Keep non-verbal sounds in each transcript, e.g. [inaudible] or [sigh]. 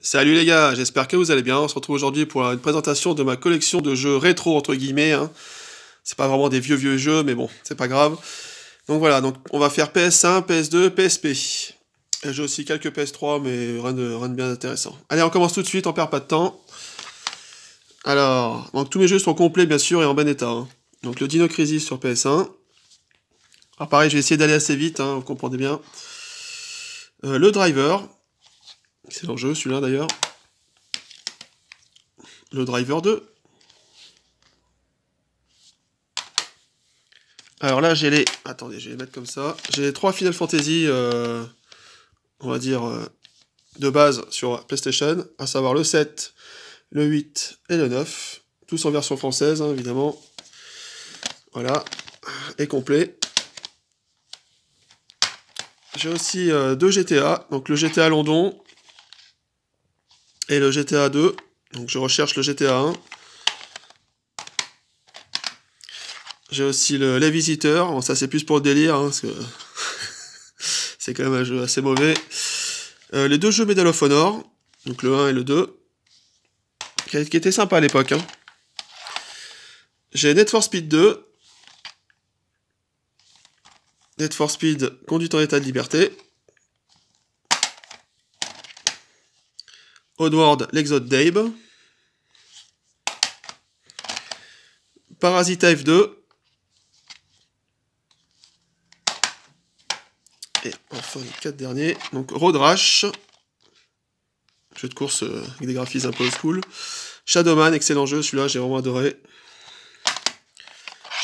Salut les gars, j'espère que vous allez bien. On se retrouve aujourd'hui pour une présentation de ma collection de jeux rétro entre guillemets. Hein. C'est pas vraiment des vieux vieux jeux, mais bon, c'est pas grave. Donc voilà, donc on va faire PS1, PS2, PSP. J'ai aussi quelques PS3, mais rien de, rien bien intéressant. Allez, on commence tout de suite, on perd pas de temps. Alors, donc tous mes jeux sont complets bien sûr et en bon état. Hein. Donc le Dino Crisis sur PS1. Alors pareil, je vais essayer d'aller assez vite, hein, vous comprenez bien. Euh, le Driver, c'est jeu, celui-là d'ailleurs. Le driver 2. Alors là, j'ai les... Attendez, je vais les mettre comme ça. J'ai les trois Final Fantasy, euh, on va dire, euh, de base sur PlayStation, à savoir le 7, le 8 et le 9. Tous en version française, hein, évidemment. Voilà. Et complet. J'ai aussi euh, deux GTA. Donc le GTA London, et le GTA 2. Donc je recherche le GTA 1. J'ai aussi le, les visiteurs. Bon, ça c'est plus pour le délire, hein, parce que [laughs] c'est quand même un jeu assez mauvais. Euh, les deux jeux Medal of Honor, donc le 1 et le 2, qui, étaient sympas à l'époque. Hein. J'ai Net for Speed 2. Net for Speed, conduite en état de liberté. Onward, l'Exode d'Abe. Parasite F2. Et enfin les quatre derniers. Donc Road Rash. Jeu de course euh, avec des graphismes un peu cool. Shadowman, excellent jeu, celui-là j'ai vraiment adoré.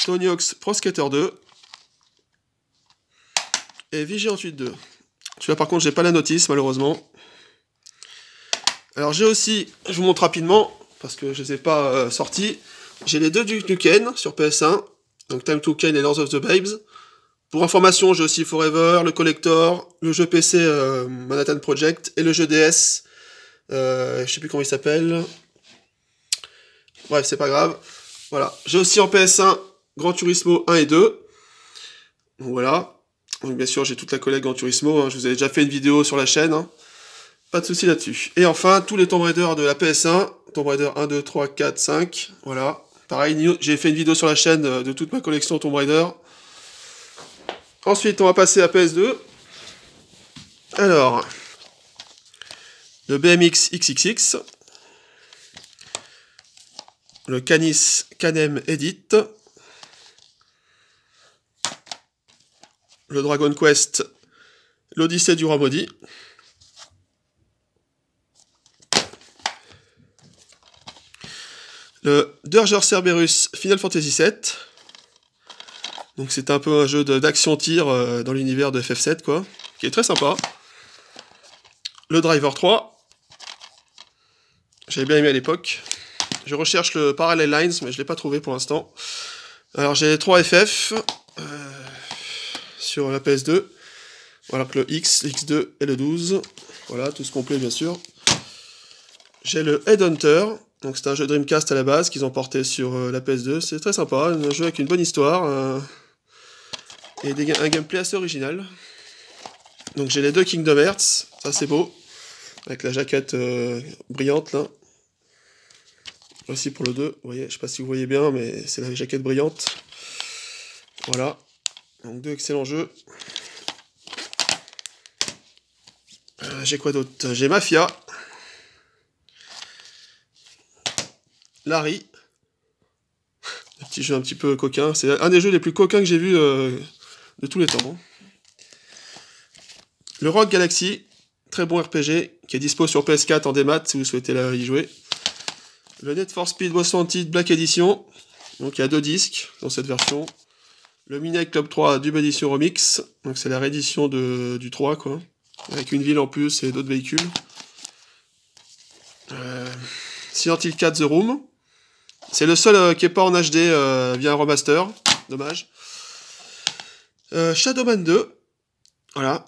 Tony Hawk's Skater 2. Et Vigilant 8 2. Celui-là par contre j'ai pas la notice malheureusement. Alors j'ai aussi, je vous montre rapidement, parce que je ne les ai pas euh, sorti, j'ai les deux Duke Nukem sur PS1, donc Time to et Lords of the Babes. Pour information, j'ai aussi Forever, le Collector, le jeu PC euh, Manhattan Project et le jeu DS. Euh, je sais plus comment il s'appelle. Bref, c'est pas grave. Voilà. J'ai aussi en PS1 Grand Turismo 1 et 2. voilà. bien sûr, j'ai toute la collègue Grand Turismo. Hein. Je vous avais déjà fait une vidéo sur la chaîne. Hein. Pas de souci là-dessus. Et enfin, tous les Tomb Raider de la PS1, Tomb Raider 1, 2, 3, 4, 5, voilà. Pareil, j'ai fait une vidéo sur la chaîne euh, de toute ma collection Tomb Raider. Ensuite, on va passer à PS2. Alors, le BMX XXX, le Canis Canem Edit, le Dragon Quest, l'Odyssée du Roi Maudit, Le Durger Cerberus Final Fantasy VII. Donc c'est un peu un jeu d'action-tir euh, dans l'univers de FF7, quoi. Qui est très sympa. Le Driver 3. J'avais bien aimé à l'époque. Je recherche le Parallel Lines, mais je ne l'ai pas trouvé pour l'instant. Alors j'ai 3 FF euh, sur la PS2. Voilà que le X, x 2 et le 12. Voilà, tout ce complet bien sûr. J'ai le Headhunter, donc c'est un jeu Dreamcast à la base qu'ils ont porté sur euh, la PS2. C'est très sympa, un jeu avec une bonne histoire euh, et un gameplay assez original. Donc j'ai les deux Kingdom Hearts, ça c'est beau, avec la jaquette euh, brillante là. Voici pour le 2, vous voyez, je sais pas si vous voyez bien, mais c'est la jaquette brillante. Voilà, donc deux excellents jeux. j'ai quoi d'autre J'ai Mafia, Larry. Un petit jeu un petit peu coquin. C'est un des jeux les plus coquins que j'ai vu euh, de tous les temps. Hein. Le Rock Galaxy, très bon RPG, qui est dispo sur PS4 en démat si vous souhaitez y jouer. Le Net for Speed Most Wanted Black Edition, donc il y a deux disques dans cette version. Le mini Club 3 Dub Edition Remix, donc c'est la réédition de, du 3 quoi, avec une ville en plus et d'autres véhicules. Euh, Silent Hill 4 The Room, c'est le seul euh, qui n'est pas en HD euh, via un remaster. Dommage. Euh, Shadowman 2. Voilà.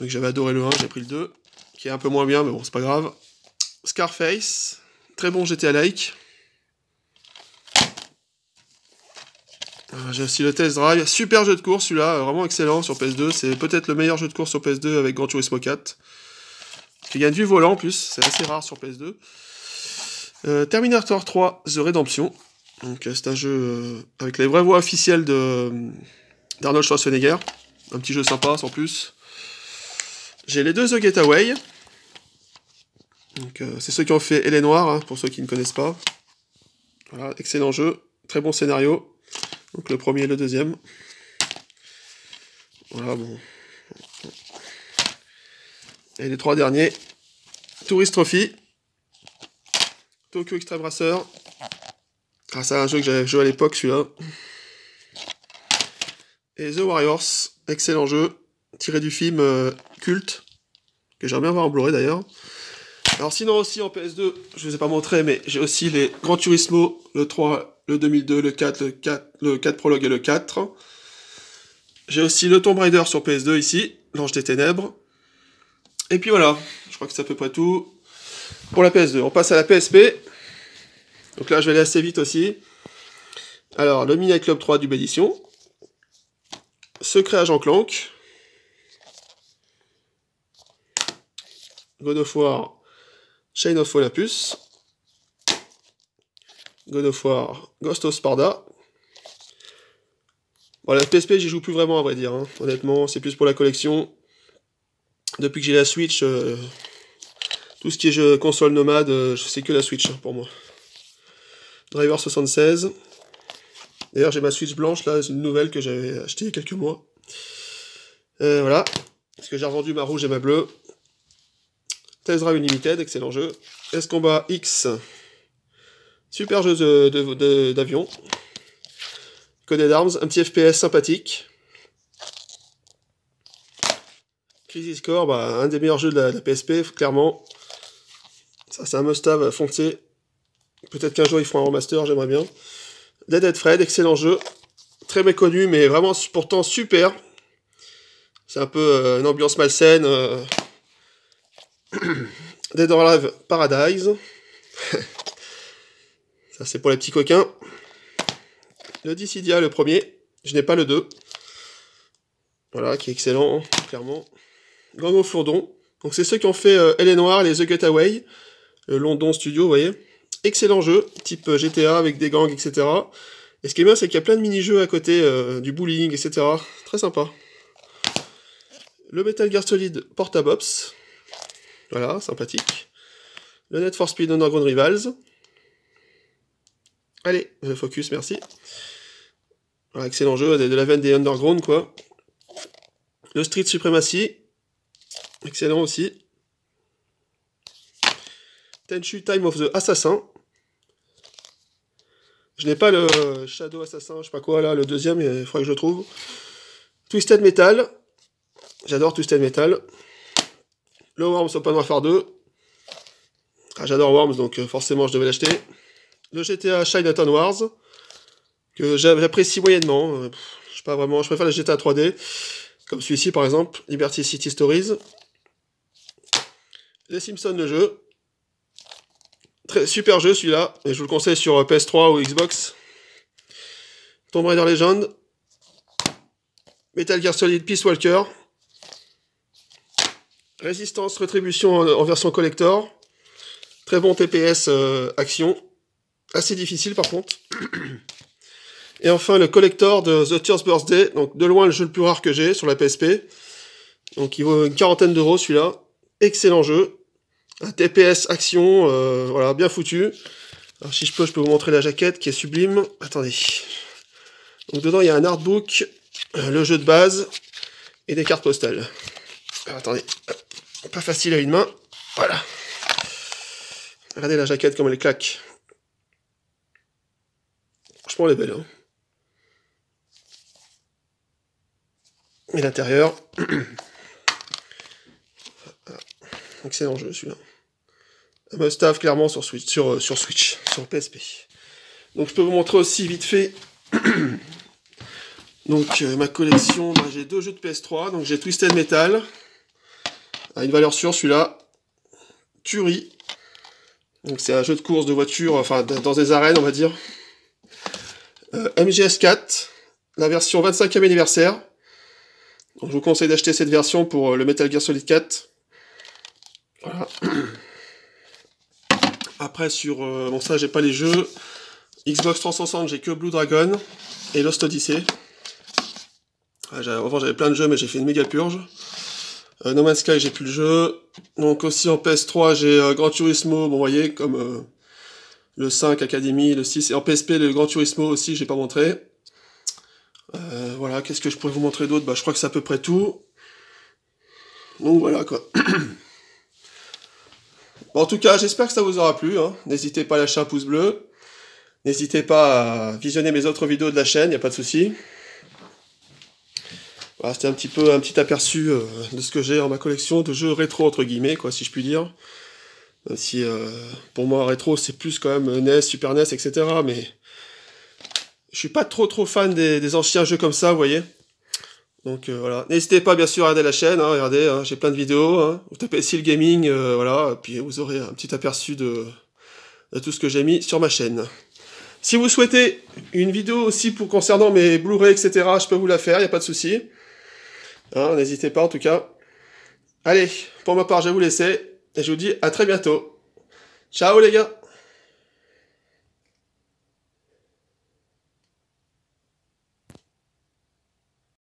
Donc j'avais adoré le 1, j'ai pris le 2. Qui est un peu moins bien, mais bon, c'est pas grave. Scarface. Très bon GTA like. J'ai aussi le Test Drive. Super jeu de course celui-là, vraiment excellent sur PS2. C'est peut-être le meilleur jeu de course sur PS2 avec Gran Turismo 4. Il y a une vue volant en plus, c'est assez rare sur PS2. Euh, Terminator 3, The Redemption. Donc euh, c'est un jeu euh, avec les vraies voix officielles de d'Arnold Schwarzenegger. Un petit jeu sympa, sans plus. J'ai les deux The Getaway. Donc c'est ceux qui ont fait et les Noire, hein, pour ceux qui ne connaissent pas. Voilà, excellent jeu, très bon scénario. Donc le premier et le deuxième. Voilà, bon. Et les trois derniers, Tourist Trophy. Tokyo Extreme Racer grâce à un jeu que j'avais joué à l'époque, celui-là. Et The Warriors, excellent jeu, tiré du film euh, culte, que j'aimerais bien voir en Blu-ray d'ailleurs. Alors sinon aussi en PS2, je vous ai pas montré, mais j'ai aussi les Grand Turismo, le 3, le 2002, le 4, le 4, le 4 Prologue et le 4. J'ai aussi le Tomb Raider sur PS2 ici, l'Ange des Ténèbres. Et puis voilà, je crois que c'est à peu près tout pour la PS2. On passe à la PSP. Donc là, je vais aller assez vite aussi. Alors, le Mini Club 3 du Bédition. Secret Agent Clank. God of War Chain of Olympus. God of War Ghost of Sparda. Voilà, la PSP, j'y joue plus vraiment, à vrai dire. Hein. Honnêtement, c'est plus pour la collection. Depuis que j'ai la Switch, euh, tout ce qui est jeu, console nomade, c'est euh, que la Switch hein, pour moi. Driver 76. D'ailleurs, j'ai ma Switch blanche, là, c'est une nouvelle que j'avais achetée il y a quelques mois. Euh, voilà. Parce que j'ai revendu ma rouge et ma bleue. Test Drive Unlimited, excellent jeu. S-Combat X. Super jeu d'avion. De, d'avion. Coded Arms, un petit FPS sympathique. Crisis Core, bah, un des meilleurs jeux de la PSP, clairement. Ça, c'est un must-have foncé. Peut-être qu'un jour, ils feront un remaster, j'aimerais bien. Dead Dead Fred, excellent jeu. Très méconnu, mais vraiment, pourtant, super. C'est un peu euh, une ambiance malsaine. Euh. [clears throat] Dead or Alive Paradise. [laughs] Ça, c'est pour les petits coquins. Le Dissidia, le premier. Je n'ai pas le 2. Voilà, qui est excellent, hein, clairement. Gang au Fourdon. Donc, c'est ceux qui ont fait Elle euh, est Noire, les The Getaway. Euh, London Studio, vous voyez. Excellent jeu, type euh, GTA avec des gangs, etc. Et ce qui est bien, c'est qu'il y a plein de mini-jeux à côté, euh, du bowling, etc. Très sympa. Le Metal Gear Solid Portabops. Voilà, sympathique. Le Net for Speed Underground Rivals. Allez, focus, merci. excellent jeu, de la veine des Underground, quoi. Le Street Supremacy. Excellent aussi. Tenchu Time of the Assassin. Je n'ai pas le Shadow Assassin, je sais pas quoi, là, le deuxième, il faudrait que je le trouve. Twisted Metal. J'adore Twisted Metal. Le Worms Open Warfare 2. Ah, J'adore Worms, donc euh, forcément, je devais l'acheter. Le GTA Chinatown Wars. Que j'apprécie moyennement. Euh, je pas vraiment, je préfère le GTA 3D. Comme celui-ci, par exemple. Liberty City Stories. Les Simpsons, le jeu. Très, super jeu celui-là, et je vous le conseille sur euh, PS3 ou Xbox. Tomb Raider Legend, Metal Gear Solid Peace Walker, Résistance Retribution en, version collector, très bon TPS euh, action, assez difficile par contre. [clears throat] Et enfin le collector de The Tears Birthday, donc de loin le jeu le plus rare que j'ai sur la PSP. Donc il vaut une quarantaine d'euros celui-là. Excellent jeu, un TPS action, euh, voilà, bien foutu. Alors si je peux, je peux vous montrer la jaquette qui est sublime. Attendez. Donc dedans, il y a un artbook, euh, le jeu de base et des cartes postales. attendez, pas facile à une main. Voilà. Regardez la jaquette comme elle claque. Franchement, elle est belle. Hein. et l'intérieur. [clears throat] Excellent jeu celui-là staff clairement sur Switch, sur, euh, sur Switch, sur PSP. Donc je peux vous montrer aussi vite fait. [clears throat] donc euh, ma collection, bah, j'ai deux jeux de PS3. Donc j'ai Twisted Metal, à ah, une valeur sûre celui-là. Turi, Donc c'est un jeu de course de voiture, enfin dans des arènes on va dire. Euh, MGS4, la version 25e anniversaire. Donc je vous conseille d'acheter cette version pour le Metal Gear Solid 4. Voilà. [clears throat] Après, sur... Euh, bon, ça, j'ai pas les jeux. Xbox 360, j'ai que Blue Dragon et Lost Odyssey. Ah, j'avais plein de jeux, mais j'ai fait une méga purge. Euh, no Man's Sky, j'ai plus le jeu. Donc aussi en PS3, j'ai euh, Gran Turismo, bon, vous voyez, comme euh, le 5 Academy, le 6. Et en PSP, le Gran Turismo aussi, j'ai pas montré. voilà, qu'est-ce que je pourrais vous montrer d'autre Bah, je crois que c'est à peu près tout. Donc voilà, quoi. [clears throat] en tout cas, j'espère que ça vous aura plu. Hein. N'hésitez pas à lâcher un pouce bleu. N'hésitez pas à visionner mes autres vidéos de la chaîne, il n'y a pas de souci. Voilà, c'était un petit peu un petit aperçu euh, de ce que j'ai en ma collection de jeux rétro entre guillemets, quoi, si je puis dire. Même si euh, pour moi rétro c'est plus quand même NES, Super NES, etc. Mais je suis pas trop trop fan des, des anciens jeux comme ça, vous voyez. Donc euh, voilà, n'hésitez pas bien sûr à regarder la chaîne, hein, regardez, hein, j'ai plein de vidéos, hein. vous tapez le Gaming, euh, voilà, puis vous aurez un petit aperçu de, de tout ce que j'ai mis sur ma chaîne. Si vous souhaitez une vidéo aussi pour concernant mes Blu-ray, etc., je peux vous la faire, il n'y a pas de souci. N'hésitez pas en tout cas. Allez, pour ma part, je vais vous laisser, et je vous dis à très bientôt. Ciao les gars